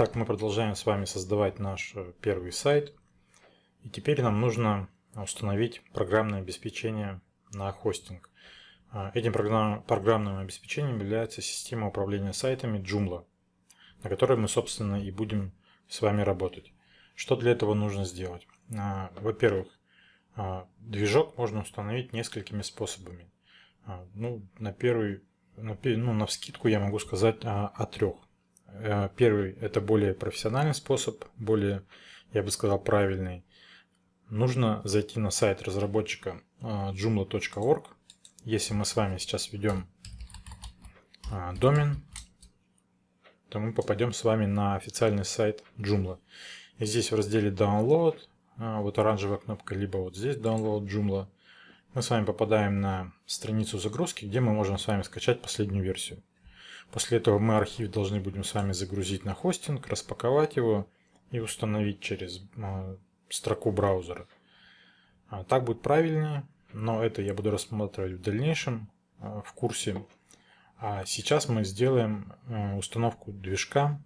Итак, мы продолжаем с вами создавать наш э, первый сайт. И теперь нам нужно установить программное обеспечение на хостинг. А, этим программным обеспечением является система управления сайтами Joomla, на которой мы, собственно, и будем с вами работать. Что для этого нужно сделать? А, во-первых, а, движок можно установить несколькими способами. Ну, на первый, на, ну, на вскидку я могу сказать о, о трех. Э, первый – это более профессиональный способ, более, я бы сказал, правильный. Нужно зайти на сайт разработчика joomla.org. Э, Если мы с вами сейчас введем э, домен, то мы попадем с вами на официальный сайт Joomla. И здесь в разделе Download, вот оранжевая кнопка, либо вот здесь Download Joomla, мы с вами попадаем на страницу загрузки, где мы можем с вами скачать последнюю версию. После этого мы архив должны будем с вами загрузить на хостинг, распаковать его и установить через э, строку браузера. А, так будет правильнее, но это я буду рассматривать в дальнейшем э, в курсе. А сейчас мы сделаем э, установку движка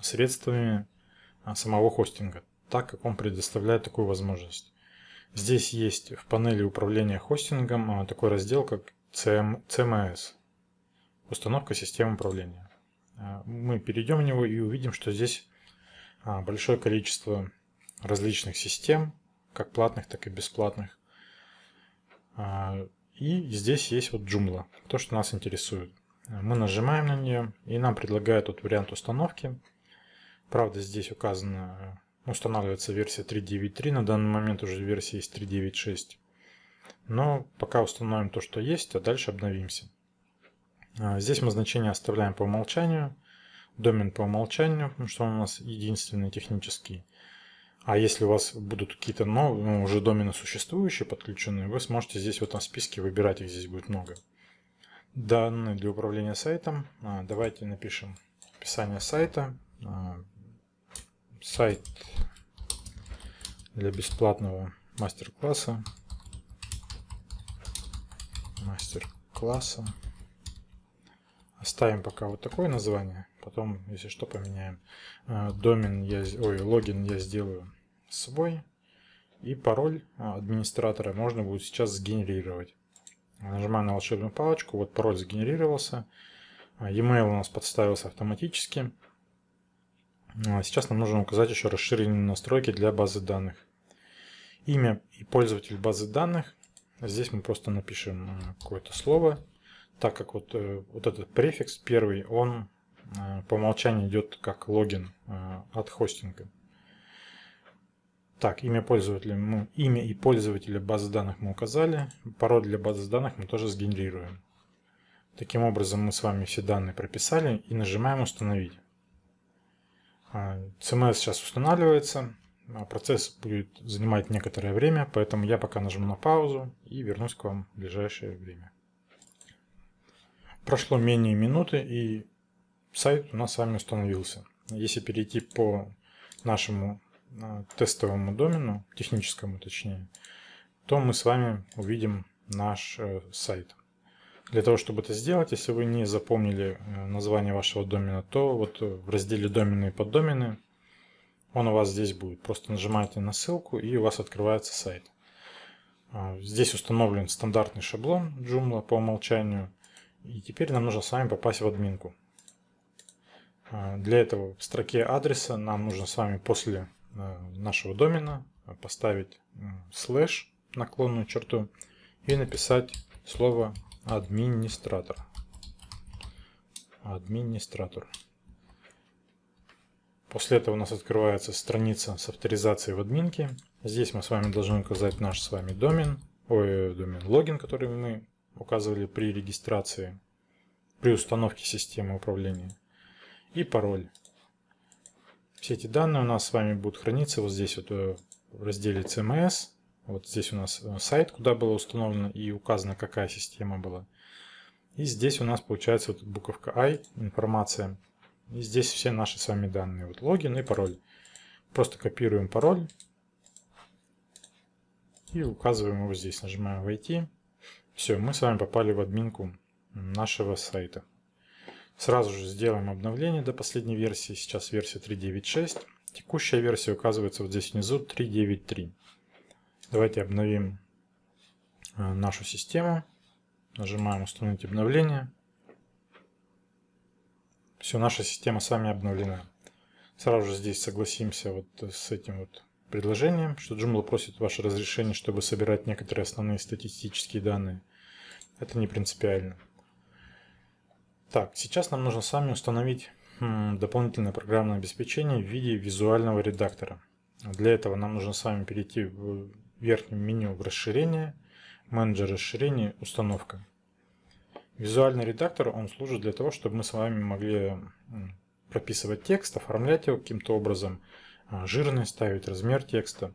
средствами самого хостинга, так как он предоставляет такую возможность. Здесь есть в панели управления хостингом такой раздел, как CMS установка системы управления. Э, мы перейдем в него и увидим, что здесь а, большое количество различных систем, как платных, так и бесплатных. А, и здесь есть вот Joomla, то, что нас интересует. Мы нажимаем на нее, и нам предлагают вот вариант установки. Правда, здесь указано, э, устанавливается версия 3.9.3, на данный момент уже версия есть 3.9.6. Но пока установим то, что есть, а дальше обновимся. А, здесь мы значение оставляем по умолчанию. Домен по умолчанию, потому что он у нас единственный технический. А если у вас будут какие-то новые, ну, уже домены существующие подключенные, вы сможете здесь в этом списке выбирать, их здесь будет много. Данные для управления сайтом. А, давайте напишем описание сайта. А, сайт для бесплатного мастер-класса. Мастер-класса. Ставим пока вот такое название. Потом, если что, поменяем. Э, домен я, ой, логин я сделаю свой. И пароль а, администратора можно будет сейчас сгенерировать. Нажимаю на волшебную палочку. Вот пароль сгенерировался. А, e-mail у нас подставился автоматически. А, сейчас нам нужно указать еще расширенные настройки для базы данных. Имя и пользователь базы данных. Здесь мы просто напишем какое-то слово так как вот, э, вот этот префикс первый, он э, по умолчанию идет как логин э, от хостинга. Так, имя пользователя мы, имя и пользователя базы данных мы указали, пароль для базы данных мы тоже сгенерируем. Таким образом мы с вами все данные прописали и нажимаем установить. CMS а, эм сейчас устанавливается, а, процесс будет занимать некоторое время, поэтому я пока нажму на паузу и вернусь к вам в ближайшее время. Прошло менее минуты, и сайт у нас с вами установился. Если перейти по нашему а, тестовому домену, техническому точнее, то мы с вами увидим наш э, сайт. Для того, чтобы это сделать, если вы не запомнили э, название вашего домена, то вот э, в разделе «Домены и поддомены» он у вас здесь будет. Просто нажимаете на ссылку, и у вас открывается сайт. А, здесь установлен стандартный шаблон Joomla по умолчанию. И теперь нам нужно с вами попасть в админку. А, для этого в строке адреса нам нужно с вами после а, нашего домена поставить слэш наклонную черту и написать слово администратор. Администратор. После этого у нас открывается страница с авторизацией в админке. Здесь мы с вами должны указать наш с вами домен, ой, э, домен логин, который мы указывали при регистрации, при установке системы управления. И пароль. Все эти данные у нас с вами будут храниться вот здесь вот э, в разделе CMS. Вот здесь у нас э, сайт, куда было установлено и указано, какая система была. И здесь у нас получается вот буковка I, информация. И здесь все наши с вами данные. Вот логин и пароль. Просто копируем пароль и указываем его здесь. Нажимаем «Войти». Все, мы с вами попали в админку нашего сайта. Сразу же сделаем обновление до последней версии. Сейчас версия 3.9.6. Текущая версия указывается вот здесь внизу 3.9.3. Давайте обновим э, нашу систему. Нажимаем «Установить обновление». Все, наша система сами обновлена. Сразу же здесь согласимся вот с этим вот предложением, что Joomla просит ваше разрешение, чтобы собирать некоторые основные статистические данные это не принципиально. Так, сейчас нам нужно сами установить дополнительное программное обеспечение в виде визуального редактора. Для этого нам нужно с вами перейти в верхнем меню в расширение, менеджер расширения, установка. Визуальный редактор, он служит для того, чтобы мы с вами могли прописывать текст, оформлять его каким-то образом, а, жирный ставить размер текста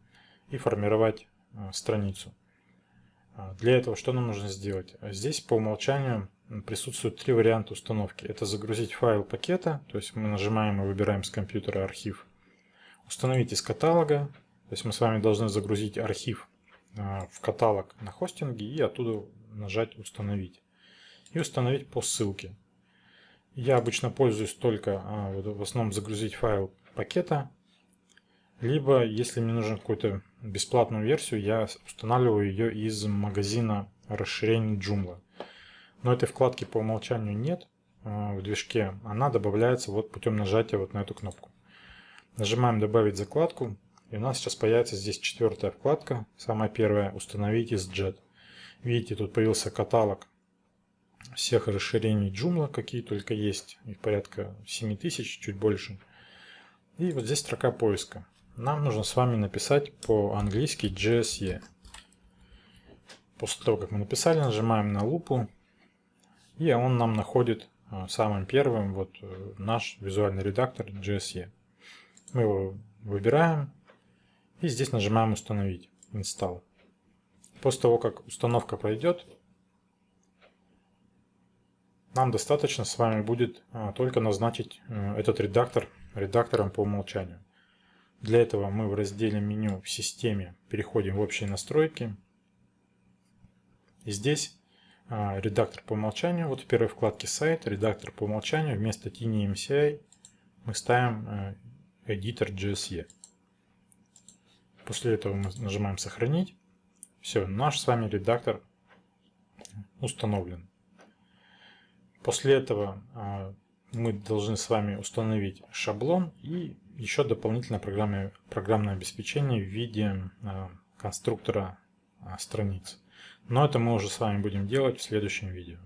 и формировать а, страницу. А, для этого что нам нужно сделать? А здесь по умолчанию присутствуют три варианта установки. Это загрузить файл пакета, то есть мы нажимаем и выбираем с компьютера архив. Установить из каталога, то есть мы с вами должны загрузить архив а, в каталог на хостинге и оттуда нажать «Установить». И установить по ссылке. Я обычно пользуюсь только, в основном загрузить файл пакета, либо, если мне нужен какую-то бесплатную версию, я устанавливаю ее из магазина расширений Joomla. Но этой вкладки по умолчанию нет а, в движке. Она добавляется вот путем нажатия вот на эту кнопку. Нажимаем «Добавить закладку». И у нас сейчас появится здесь четвертая вкладка, самая первая «Установить из JET». Видите, тут появился каталог всех расширений Joomla, какие только есть. Их порядка 7000, чуть больше. И вот здесь строка поиска нам нужно с вами написать по-английски GSE. После того, как мы написали, нажимаем на лупу, и он нам находит э, самым первым вот э, наш визуальный редактор GSE. Мы его выбираем и здесь нажимаем «Установить», «Install». После того, как установка пройдет, нам достаточно с вами будет э, только назначить этот редактор редактором по умолчанию. Для этого мы в разделе меню в системе переходим в общие настройки. И здесь а, редактор по умолчанию. Вот в первой вкладке сайт, редактор по умолчанию. Вместо Tiny мы ставим Editor а, JSE. После этого мы нажимаем сохранить. Все, наш с вами редактор установлен. После этого а, мы должны с вами установить шаблон и еще дополнительное программное, программное обеспечение в виде э, конструктора э, страниц. Но это мы уже с вами будем делать в следующем видео.